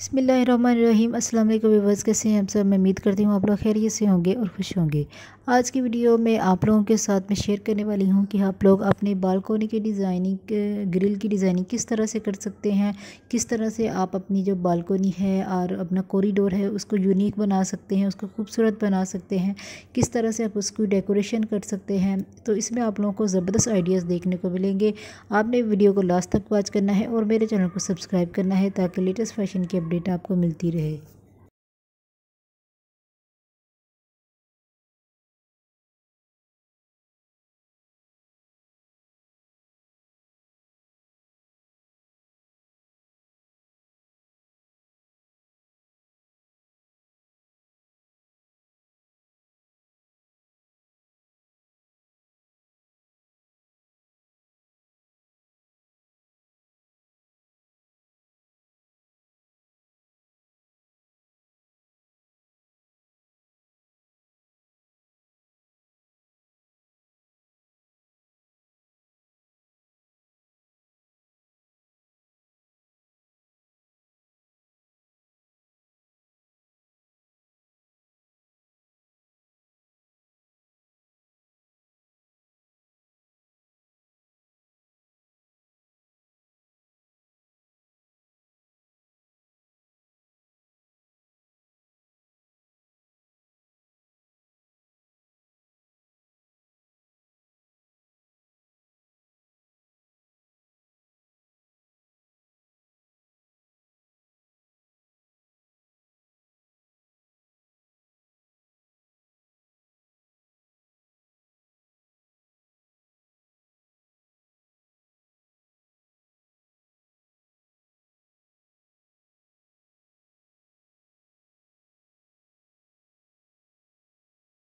बसमिलीम अस्सलाम वालेकुम कैसे हैं आप सब मैं उम्मीद करती हूँ आप लोग खैरियत से होंगे और खुश होंगे आज की वीडियो में आप लोगों के साथ मैं शेयर करने वाली हूँ कि आप लोग अपने बालकोनी की डिज़ाइनिंग ग्रिल की डिज़ाइनिंग किस तरह से कर सकते हैं किस तरह से आप अपनी जो बालकोनी है और अपना कॉरीडोर है उसको यूनिक बना सकते हैं उसको खूबसूरत बना सकते हैं किस तरह से आप उसकी डेकोरेशन कर सकते हैं तो इसमें आप लोगों को ज़बरदस्त आइडियाज़ देखने को मिलेंगे आपने वीडियो को लास्ट तक वॉच करना है और मेरे चैनल को सब्सक्राइब करना है ताकि लेटेस्ट फैशन के अपडेट आपको मिलती रहे